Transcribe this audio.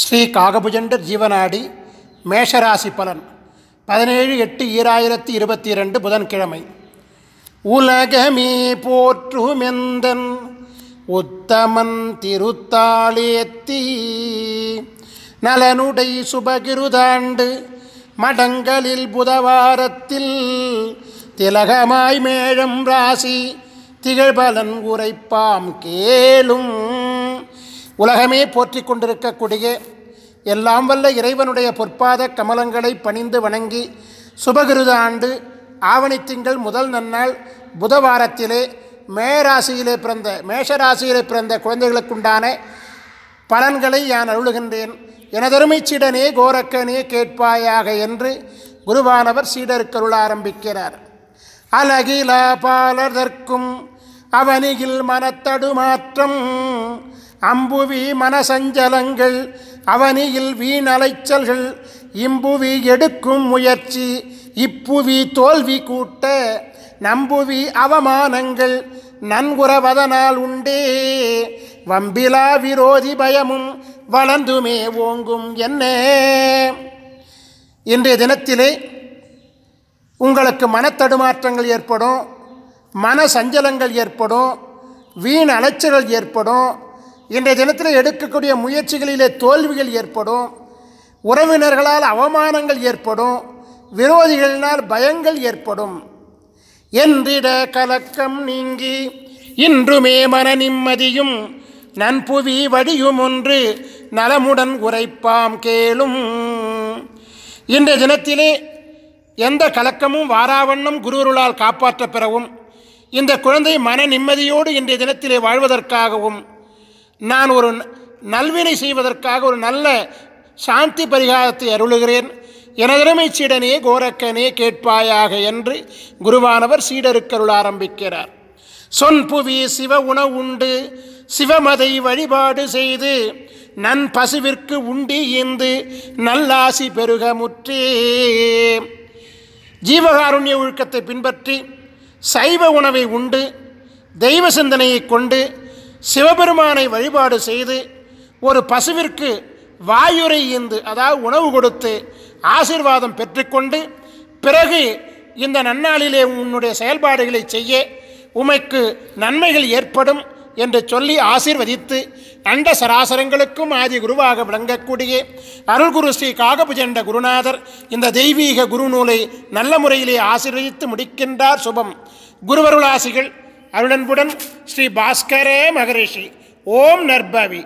ஸ்ரீ காகபுஜண்டர் ஜீவநாடி மேஷராசி பலன் பதினேழு எட்டு ஈராயிரத்தி இருபத்தி இரண்டு புதன்கிழமை உலகமே போற்றுமெந்தன் உத்தமன் திருத்தாளேத்தி நலனுடை சுபகிருதாண்டு மடங்களில் புதவாரத்தில் திலகமாய் மேழம் ராசி திகழ்பலன் உரைப்பாம் கேளும் உலகமே போற்றி கொண்டிருக்கக்கூடிய எல்லாம் வல்ல இறைவனுடைய பொற்பாத கமலங்களை பணிந்து வணங்கி சுபகிருத ஆண்டு ஆவணி திங்கள் முதல் நன்னாள் புதவாரத்திலே மேராசியிலே பிறந்த மேஷராசியிலே பிறந்த குழந்தைகளுக்குண்டான பலன்களை நான் அருளுகின்றேன் எனதருமை சீடனே கோரக்கனே கேட்பாயாக என்று குருவானவர் சீடருக்கருள் ஆரம்பிக்கிறார் அலகில பாலர்தற்கும் அவனியில் மனத்தடுமாற்றம் அம்புவி மனசஞ்சலங்கள் அவனியில் வீணலைச்சல்கள் இம்புவி எடுக்கும் முயற்சி இப்புவி தோல்வி கூட்ட நம்புவி அவமானங்கள் நன்குறவதனால் உண்டே வம்பிலா விரோதி பயமும் வளர்ந்துமே ஓங்கும் என்ன இன்றைய தினத்திலே உங்களுக்கு மனத்தடுமாற்றங்கள் ஏற்படும் மன சஞ்சலங்கள் ஏற்படும் வீண் அலைச்சல்கள் ஏற்படும் இன்றைய தினத்தில் எடுக்கக்கூடிய முயற்சிகளிலே தோல்விகள் ஏற்படும் உறவினர்களால் அவமானங்கள் ஏற்படும் விரோதிகளினால் பயங்கள் ஏற்படும் என்றிட கலக்கம் நீங்கி இன்றுமே மன நிம்மதியும் நன்புவி வடியும் ஒன்று நலமுடன் உரைப்பாம் கேளும் இன்றைய தினத்திலே எந்த கலக்கமும் வாராவண்ணம் குருவருளால் காப்பாற்ற பெறவும் இந்த குழந்தை மன நிம்மதியோடு இன்றைய தினத்திலே வாழ்வதற்காகவும் நான் ஒரு நல்வினை செய்வதற்காக ஒரு நல்ல சாந்தி பரிகாரத்தை அருளுகிறேன் எனதிரமை சீடனே கோரக்கனே கேட்பாயாக என்று குருவானவர் சீடருக்கருள் ஆரம்பிக்கிறார் சொன் புவி சிவ உணவு உண்டு சிவமதை வழிபாடு செய்து நன் பசுவிற்கு உண்டி இந்து நல்லாசி பெருக முற்றே ஜீவகாருண்ய ஒழுக்கத்தை பின்பற்றி சைவ உணவை உண்டு தெய்வ சிந்தனையை கொண்டு சிவபெருமானை வழிபாடு செய்து ஒரு பசுவிற்கு வாயுரை ஈந்து அதாவது உணவு கொடுத்து ஆசிர்வாதம் பெற்றுக்கொண்டு பிறகு இந்த நன்னாளிலே உன்னுடைய செயல்பாடுகளை செய்ய உமைக்கு நன்மைகள் ஏற்படும் என்று சொல்லி ஆசிர்வதித்து அண்ட சராசரங்களுக்கும் ஆதி குருவாக விளங்கக்கூடிய அருள்குரு ஸ்ரீ காகபுஜண்ட குருநாதர் இந்த தெய்வீக குருநூலை நல்ல முறையிலே ஆசிர்வதித்து முடிக்கின்றார் சுபம் குருவருளாசிகள் அருளன்புடன் ஸ்ரீ பாஸ்கரே மகரிஷி ஓம் நர்பவி